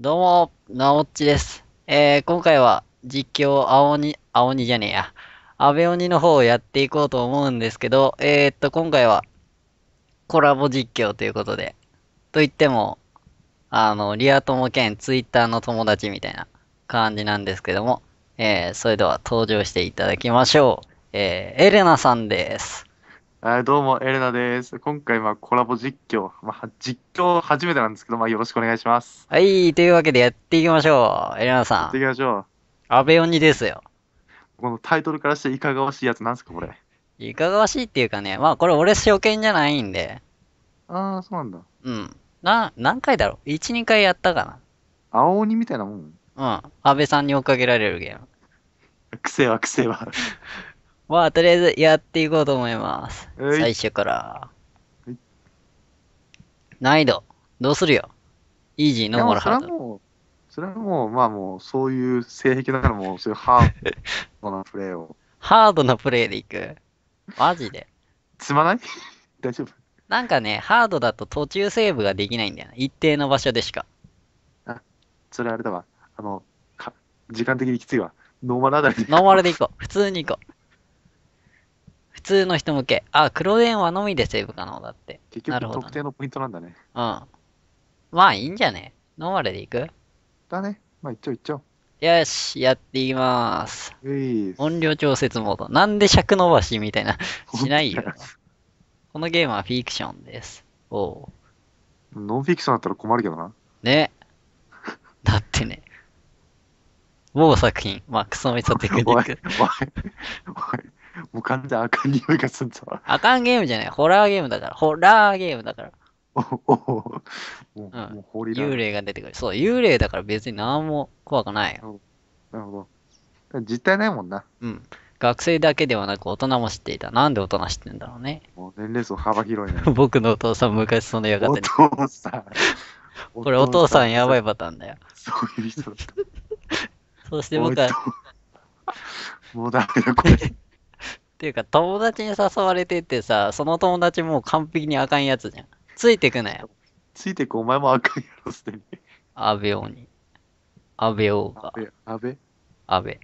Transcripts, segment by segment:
どうも、なおっちです。えー、今回は実況、青鬼、青鬼じゃねえや、安倍鬼の方をやっていこうと思うんですけど、えー、っと、今回はコラボ実況ということで、と言っても、あの、リア友兼ツイッターの友達みたいな感じなんですけども、えー、それでは登場していただきましょう。えー、エレナさんです。あどうも、エレナです。今回、まあ、コラボ実況。まあ、実況初めてなんですけど、まあ、よろしくお願いします。はい、というわけでやっていきましょう。エレナさん。やっていきましょう。安倍鬼ですよ。このタイトルからしていかがわしいやつなんですか、これ。いかがわしいっていうかね、まあ、これ俺初見じゃないんで。ああ、そうなんだ。うん。な、何回だろう ?1、2回やったかな。青鬼みたいなもんうん。安倍さんに追っかけられるゲーム。癖は癖は。まあ、とりあえずやっていこうと思います。最初から。はい、難易度、どうするよ。イージー、ノーマル、ハード。それはもう、まあもう、そういう性癖ならもう、そういうハードなプレイを。ハードなプレイでいくマジで。つまない 大丈夫なんかね、ハードだと途中セーブができないんだよな。一定の場所でしか。あ、それあれだわ。あの、か時間的にきついわ。ノーマルあたりノーマルでいこう。普通にいこう。普通の人向け。あ、黒電話のみでセーブ可能だって。結局、特定のポイントなんだね。うん。まあ、いいんじゃねノーマルでいくだね。まあ、いっちゃういっちゃう。よし、やっていきます。音量調節モード。なんで尺伸ばしみたいなしないよ。このゲームはフィクションです。おお。ノンフィクションだったら困るけどな。ね。だってね。某作品、まあ、クソメソテクニック。おおおもう完全あかん匂いがすんぞ。あかんゲームじゃない。ホラーゲームだから。ホラーゲームだから。おおう、ん、もう幽霊が出てくる。そう、幽霊だから別に何も怖くないよ。なるほど。実体ないもんな。うん。学生だけではなく大人も知っていた。なんで大人知ってんだろうね。もう年齢層幅広いね。僕のお父さん昔その館に。お父さん。これお父さんやばいパターンだよ。そういう人だった。そして僕は。もうダメだこれ。ていうか、友達に誘われてってさ、その友達もう完璧にあかんやつじゃん。ついてくなよ。ついてくお前もあかんやろ、すでに。安倍王に。安倍王が。安倍安倍。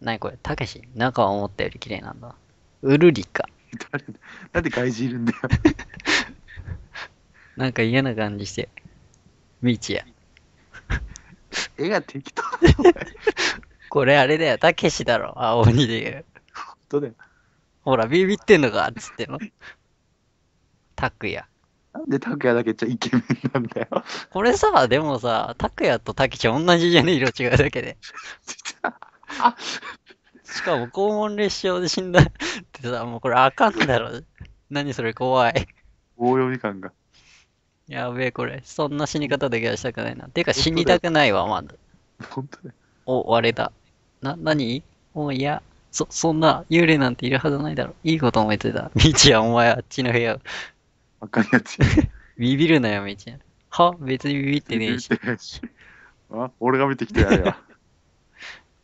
何これたけし中は思ったより綺麗なんだ。ウルリカ。誰なんで外人いるんだよ。なんか嫌な感じして。みちや。絵が適当だこれあれだよ、たけしだろ、青鬼で言う。んとだよ。ほら、ビビってんのかっつっての。たくや。なんで拓やだけじゃイケメンなんだよ。これさ、でもさ、拓やとたけし同じじゃねえ、色違うだけで。しかも肛門裂傷で死んだってさ、もうこれあかんだろ。何それ怖い。棒読み感が。やべえ、これ。そんな死に方だけはしたくないな。てか死にたくないわ、まだ。んとだよ。お、割れた。な、なにおいや、そ、そんな幽霊なんているはずないだろ。いいこと思えてた。みちや、お前あっちの部屋。わかんやつ。ビビるなよ、みちや。は別にビビってねえし。ビビしあ、俺が見てきてやれよ。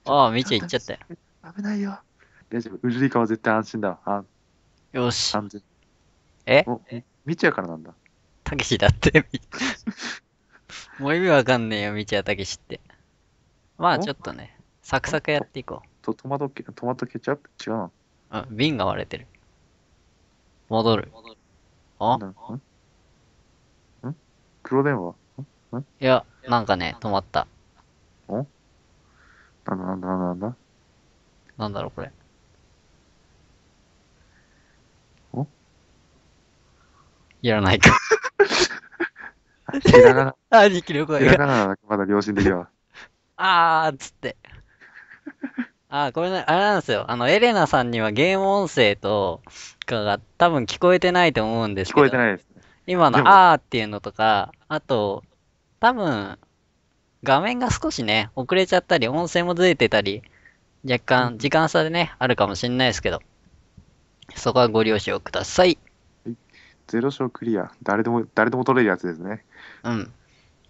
あ あ、みちや行っちゃったよ。危ないよ。大丈夫。うルりかは絶対安心だわ。よし。安全。えみちやからなんだ。たけしだって。もう意味わかんねえよ、みちやたけしって。まあ、ちょっとね。サクサクやっていこう。とトマトケ、トマトケチャップ違うな。あ、瓶が割れてる。戻る。あんん黒電話んんいや、なんかね、止まった。おなんだなんだなんだなんだなんだろこれ。おいらないかひ らがな。あ、ひらがな、まだ良心的は。あーっつって。あ、これね、あれなんですよ。あの、エレナさんにはゲーム音声とかが多分聞こえてないと思うんですけ聞こえてないです。今のあーっていうのとか、あと、多分、画面が少しね、遅れちゃったり、音声もずれてたり、若干時間差でね、あるかもしれないですけど、そこはご了承ください。ゼロ勝クリア。誰でも、誰でも取れるやつですね。うん。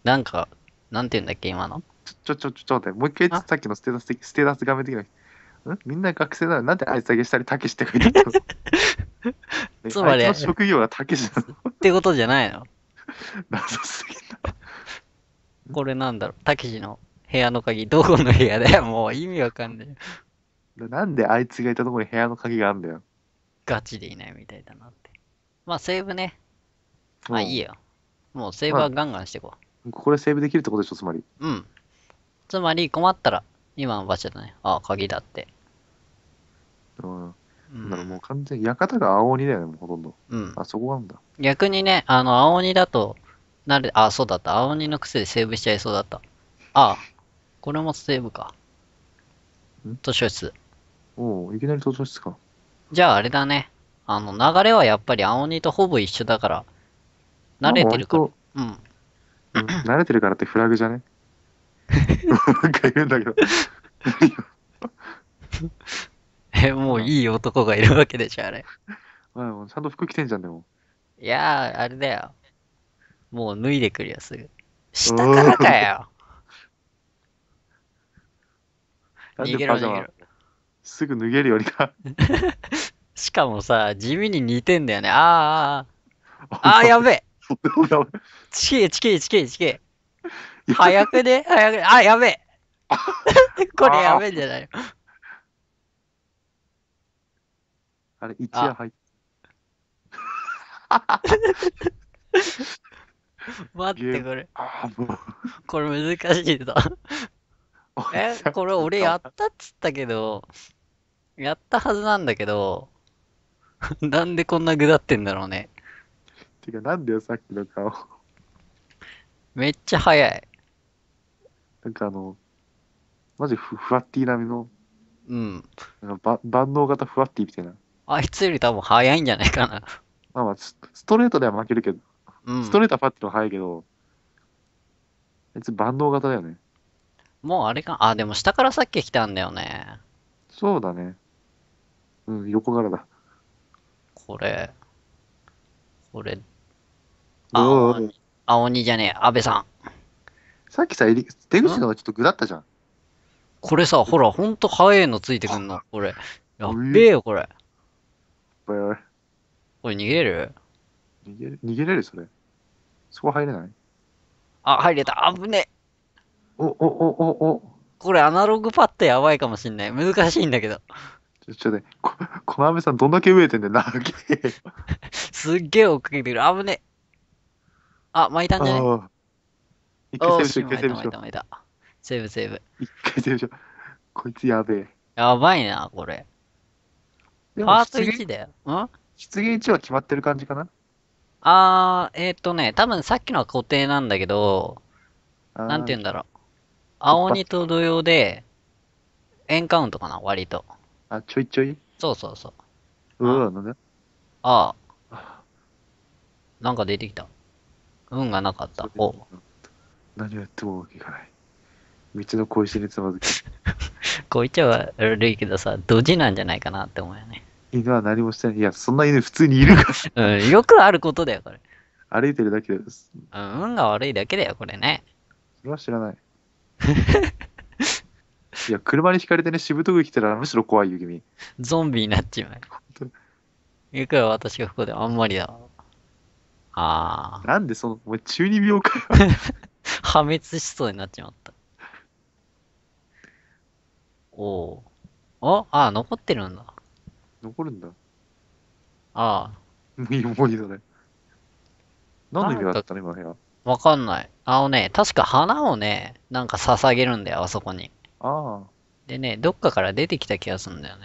なんか、なんて言うんだっけ、今の。ちょ、ちょ、ちょ、ちょ、待って、もう一回、さっきのステータス、ステータス画面的に。んみんな学生なのなんであいつだけ下にたけしって書いてるのつまり、職業がたけしなのってことじゃないの謎すぎな。これなんだろう、たけしの部屋の鍵、どこの部屋だよ、もう意味わかんない。なんであいつがいたところに部屋の鍵があんだよ。ガチでいないみたいだなって。まあ、セーブね。まあいいよ。もうセーブはガンガンしていこう。まあ、これセーブできるってことでしょ、つまり。うん。つまり困ったら、今の場所だね。あ、鍵だって。うん。うんだからもう完全に館が青鬼だよね、もうほとんど。うん。あそこなんだ。逆にね、あの、青鬼だと、なる、あ、そうだった。青鬼の癖でセーブしちゃいそうだった。あ、これもセーブかん。図書室。おお、いきなり図書室か。じゃああれだね。あの、流れはやっぱり青鬼とほぼ一緒だから、慣れてるから。うん。うん慣れてるからってフラグじゃねなんかいるんだけど。え、もういい男がいるわけでしょ、あれ。うん、ちゃんと服着てんじゃん、でも。いやー、あれだよ。もう脱いでくるよ、すぐ。下からかよ。逃げろ、逃げろ。すぐ脱げるよりか。しかもさ、地味に似てんだよね。あーあーあ あやべえ。そんなことないチキーチキチチ早くね早くねあ、やべえ これやべえんじゃないのあれ、一夜入って。待ってこれ。これ難しいぞ。え、これ俺やったっつったけど、やったはずなんだけど、なんでこんなぐだってんだろうね。てか、なんでよ、さっきの顔。めっちゃ早い。なんかあの、マジふふわっティー並みの、うん。なんかば万能型ふわっティーみたいな。あいつより多分早いんじゃないかな。まあまあ、スストレートでは負けるけど、うんス。トレートはパッての速いけど、あいつ万能型だよね。もうあれか、あ、でも下からさっき来たんだよね。そうだね。うん、横からだ。これ。これ、青鬼、青鬼じゃねえ、安倍さん。さっきさ、り出口の方がちょっとグだったじゃん。これさ、ほら、ほんと早いのついてくんな、これ。やっべえよ、これ。おい、これ逃げれる逃げれ逃げれるそれ。そこ入れないあ、入れた。あぶねお、お、お、お、お。これアナログパッドやばいかもしんない。難しいんだけど。ちょ、ちょね、こ、この雨さんどんだけ飢えてんだよ、なげえ。すっげえ追っかけてる。ぶねあ、巻いたんじゃない回セーブしよう、一回セーブしよう。だ、セーブ、セーブ。一回セーブしよう。こいつやべえ。やばいな、これ。パート1だよ。ん出現1は決まってる感じかなあー、えっ、ー、とね、多分さっきのは固定なんだけど、なんて言うんだろう。青鬼と同様で、エンカウントかな、割と。あ、ちょいちょいそうそうそう。うわ、なんでああ。なんか出てきた。運がなかった。お何をやってもうまくいかない。道の小石につまずき。小石は悪いけどさ、ドジなんじゃないかなって思うよね。犬は何もしてない。いや、そんな犬普通にいるから。うん、よくあることだよ、これ。歩いてるだけです。運が悪いだけだよ、これね。それは知らない。いや、車にひかれてね、しぶとく来たらむしろ怖いよ、君。ゾンビになっちまう。いに。くら私がここであんまりだ。ああ。なんでその、お前中二病かよ。破滅しそうになっちまった。おお。あ、あ、残ってるんだ。残るんだ。ああ。もういい、いだね。何の意味があったの、今の部屋。わかんない。あのね、確か花をね、なんか捧げるんだよ、あそこに。ああ。でね、どっかから出てきた気がするんだよね。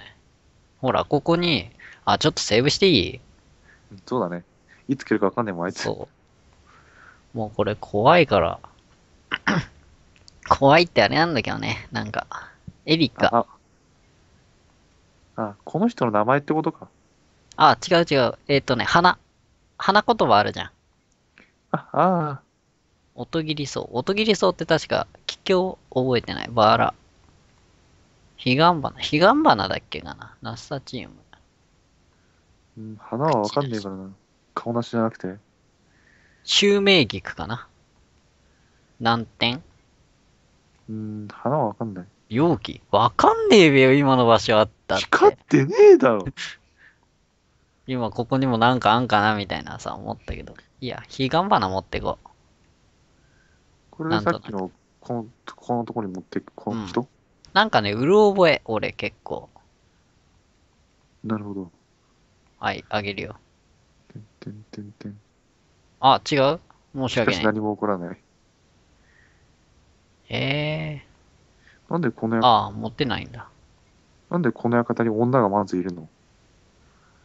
ほら、ここに、あ、ちょっとセーブしていいそうだね。いつ来るかわかんないもん、あいつ。そう。もうこれ怖いから。怖いってあれなんだけどね、なんか。エリカ。ああ、この人の名前ってことか。あ違う違う。えっ、ー、とね、花。花言葉あるじゃん。あ、ああ。音切り草。音切り草って確か、気境覚えてない。バーラ。彼岸花。彼岸花だっけかな。ナスタチウム。うん、花はわかんねえからな。顔なしじゃなくて。襲名菊かな。何点うーん、花わかんない。容器わかんねえべよ、今の場所あったって。光ってねえだろ。今ここにもなんかあんかなみたいなさ、思ったけど。いや、ヒガンバナ持ってこう。これさっきの、この、このとこに持ってく、この人、なんかね、うる覚え、俺結構。なるほど。はい、あげるよ。てんてんてんてん。あ、違う申し訳しない。何も起こらない。ええなんでこのー。ああ、持ってないんだ。なんでこの館に女がまずいるの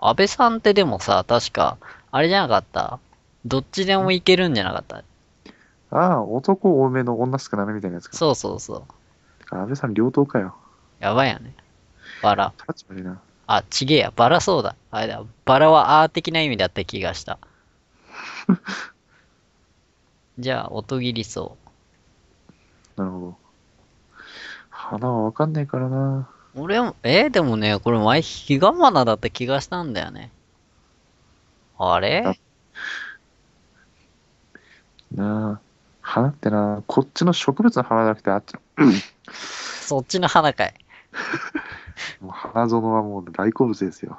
安倍さんってでもさ、確か、あれじゃなかったどっちでもいけるんじゃなかったああ、男多めの女少なめみたいなやつか。そうそうそう。安倍さん、両党かよ。やばいよね。バラ。立ち悪いな。あ、ちげえや。バラそうだ。あれだ。バラはアー的な意味だった気がした。じゃあ、音切りそう。なるほど。花はわかんないからな。俺も、えー、でもね、これ前、ヒガマナだった気がしたんだよね。あれなあ、花ってな、こっちの植物の花じゃなくて、あっちの、そっちの花かい。もう花園はもう大好物ですよ。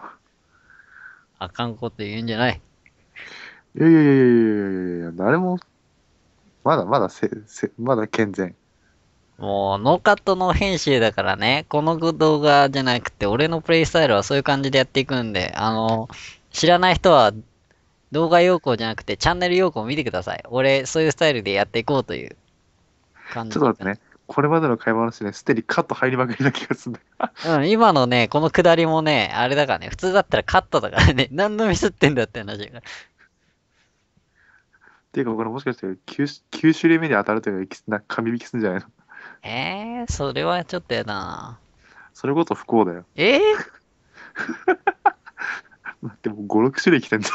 あかんこと言うんじゃない。いやいやいやいやいやいや、誰も、まだまだせ、せ、まだ健全。もう、ノーカットの編集だからね、この動画じゃなくて、俺のプレイスタイルはそういう感じでやっていくんで、あの、知らない人は、動画要項じゃなくて、チャンネル要項を見てください。俺、そういうスタイルでやっていこうという感じ。ちょっと待ってね。これまでの会話の話ね、すでにカット入りまくりな気がするんだよ。うん、今のね、このくだりもね、あれだからね、普通だったらカットだからね、何のミスってんだって話だっていうか、これもしかして9、9種類目に当たるというか、なか、紙引きすんじゃないのえー、それはちょっとやな。それこそ不幸だよ。えー、待ってもう5、6種類来てんぞ。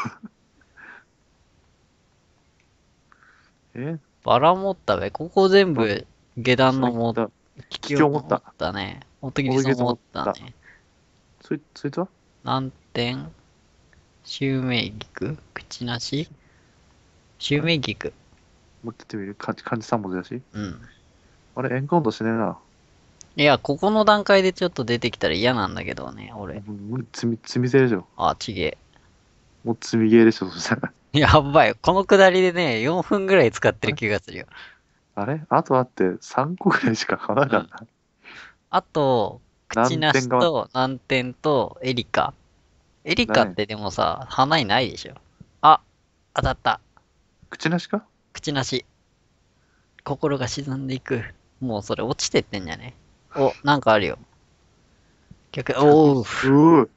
えバラ持ったべ。ここ全部下段のも、気球持ったったね。おとぎりさん持ったね。そい、そいつは難点、襲名菊、口なし、襲名菊。持ってってみる漢字3文字だし。うん。あれ、エンカウントしねえな。いや、ここの段階でちょっと出てきたら嫌なんだけどね、俺。もう積み、積み勢でしょ。あ、ちげえ。もう積みゲーでしょ、そしたら。やばい。このくだりでね、4分ぐらい使ってる気がするよ。あれあとあって3個ぐらいしか買わなかった。うん、あと、口なしと難点とエリカ。エリカってでもさ、花にないでしょ。あ、当たった。口なしか口なし。心が沈んでいく。もうそれ落ちてってんじゃねお、なんかあるよ。逆、おう。う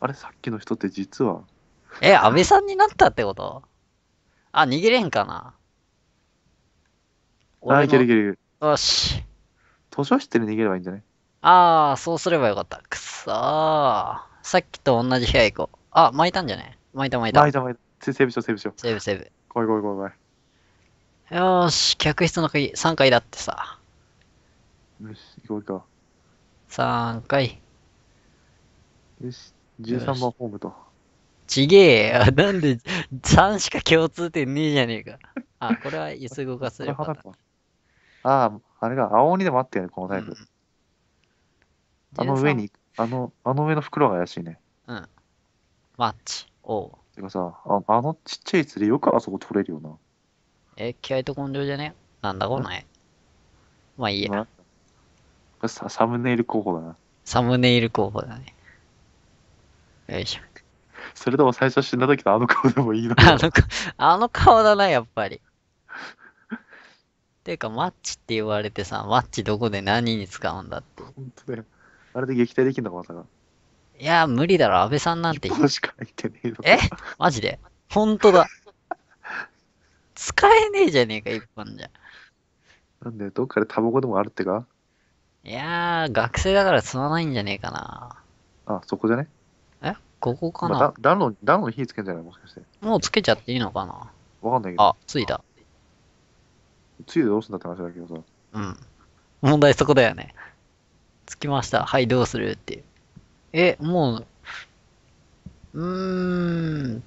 あれ、さっきの人って実は。え、安倍さんになったってことあ、逃げれんかなあ、いけるいける。よし。図書室に逃げればいいんじゃないああ、そうすればよかった。くそー。さっきと同じ部屋行こう。あ、巻いたんじゃね巻いた巻いた。巻いた巻いた。セーブしよう、セーブしよう。セーブセーブ。怖い怖い怖い怖い。よーし、客室の鍵3階だってさ。よし、行こうか。3回。よし、13番ホームと。ちげえよ。なんで3しか共通点ねえじゃねえか。あ、これは椅子動かすれば。ああ、あれが、青鬼でもあったよね、このタイプ。うん、あの上に、あの、あの上の袋が怪しいね。うん。マッチ。おう。てかさあ、あのちっちゃい釣りよくあそこ取れるよな。え、気合と根性じゃねなんだこの絵。まあいいや。まあササムネイル候補だな。サムネイル候補だね。よいしょ。それとも最初死んだ時のあの顔でもいいのか あのあの顔だな、やっぱり。ていうか、マッチって言われてさ、マッチどこで何に使うんだって。本当だよ。あれで撃退できんのか、まさか。いや無理だろ、安倍さんなんて。しか言ってねえのえマジで本当だ。使えねえじゃねえか、一本じゃ。なんで、どっかでタバコでもあるってかいやー、学生だから積まないんじゃねえかな。あ、そこじゃねえここかな、まあ、だ暖炉、暖炉に火つけんじゃないもしかして。もうつけちゃっていいのかなわかんないけど。あ、ついた。ついでどうすんだって話だけどさ。うん。問題そこだよね。つきました。はい、どうするっていう。え、もう、うーん。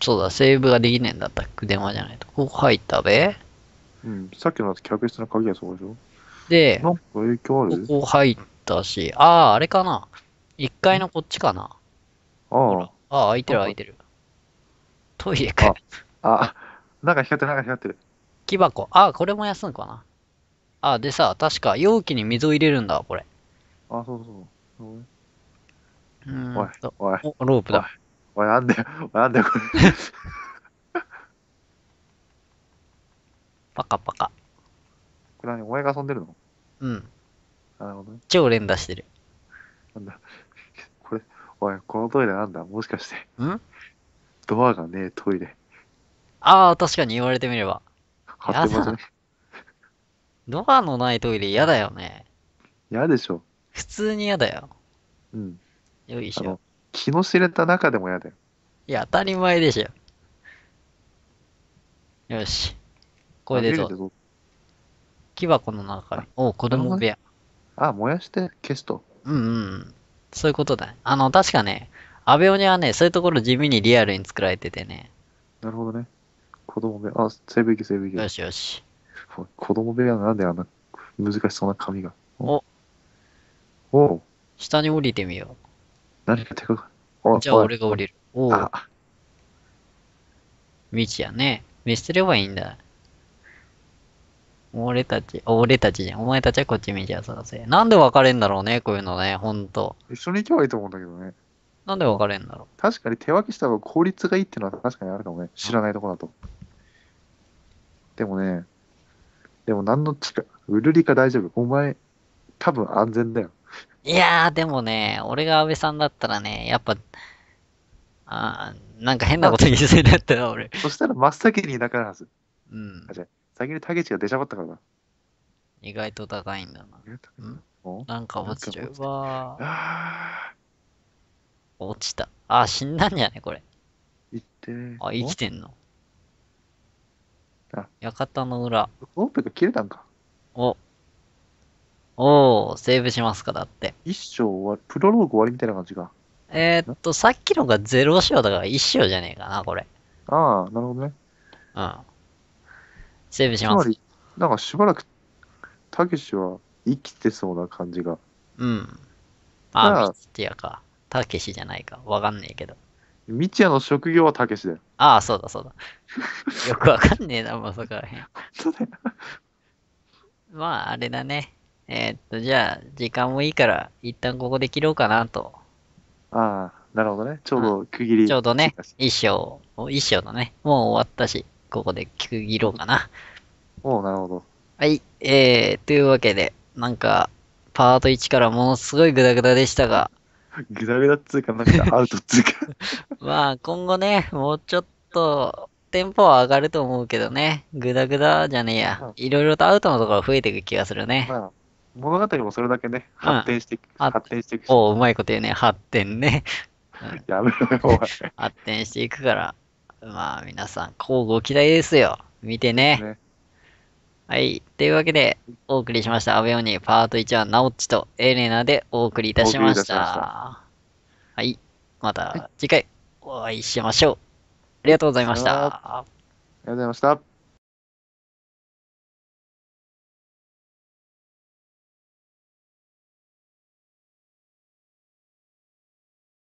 そうだ、セーブができねえんだった。電話じゃないと。ここ入ったべうん。さっきの客室の鍵はそうでしょで、なんか影響あるここ入ったし、ああ、あれかな。1階のこっちかな。ああ。ああ、開いてる開いてる。トイレか。あ、あなんか光ってるなんか光ってる。木箱。ああ、これも安むかな。ああ、でさ、確か容器に水を入れるんだ、これ。あそうそう。うんおい、おい、おロープだ。おい、なんで、なんで、これ。パカパカ。くお前が遊んでるのうん。なるほどね。超連打してる。なんだ。これ、おい、このトイレなんだもしかして、んドアがねえトイレ。ああ、確かに言われてみれば。貼ってますね。ドアのないトイレ嫌だよね。嫌でしょ。普通に嫌だよ。うん。よいしょ気の知れた中でも嫌だよ。いや、当たり前でしょ。よし。これでどう。う。木箱の中に。お子供部屋。あ、燃やして消すと。うんうん。そういうことだ。あの、確かね、アベオニはね、そういうところ地味にリアルに作られててね。なるほどね。子供部屋。あ、整備機整備機。よしよし。子供部屋なんであんな難しそうな紙が。おお下に降りてみよう。何か手がかじゃあ俺が降りる。おお。道やね。見捨てればいいんだ。俺たち、俺たちじゃん。お前たちはこっちメジャー探せ。なんで分かれんだろうね、こういうのね、ほんと。一緒に行けばいいと思うんだけどね。なんで分かれんだろう。確かに手分けした方が効率がいいっていうのは確かにあるかもね。知らないとこだと。でもね、でも何の力、ウルリカ大丈夫。お前、多分安全だよ。いやー、でもね、俺が安倍さんだったらね、やっぱ、あなんか変なこと言いそうになったな、俺。そしたら真っ先にいなくなるはず。うん。先に竹内が出しゃばったからな。意外と高いんだな。んなんか落ちちゃうわ。落ちた。あ、死んだんじゃねこれ。生きてね。あ、生きてんの。館の裏。オープンが切れたんか。お。おー、セーブしますか、だって。一章終わり、プロローグ終わりみたいな感じか。えー、っと、さっきのがゼロ章だから一章じゃねえかな、これ。ああ、なるほどね。うん。セーブしまつます。り、なんかしばらく、たけしは生きてそうな感じが。うん。ああ、ミツやか。たけしじゃないか。わかんねえけど。みちやの職業はたけしだよ。ああ、そうだそうだ。よくわかんねえな、まさかへん。そうだよ。まあ、あれだね。えーっと、じゃあ、時間もいいから、一旦ここで切ろうかなと。ああ、なるほどね。ちょうど区切り。ちょうどね、一章、一章だね。もう終わったし。ここで区切ろうかな。おう、なるほど。はい、えー、というわけで、なんか、パート1からものすごいグダグダでしたが。グダグダっつうか、なんかアウトっつうか まあ、今後ね、もうちょっと、テンポは上がると思うけどね、グダグダじゃねえや。いろいろとアウトのところ増えていく気がするね。まあ物語もそれだけね、発展していく、うん、発展していく。おう、うまいこと言うね、発展ね。やめろよ、お前。発展していくから、まあ皆さん、こうご期待ですよ。見てね。ねはい。というわけで、お送りしました。アベオニパート1はナオッチとエレナでお送りいたしました。したはい。また次回お会いしましょう。ありがとうございました。ありがとうございました。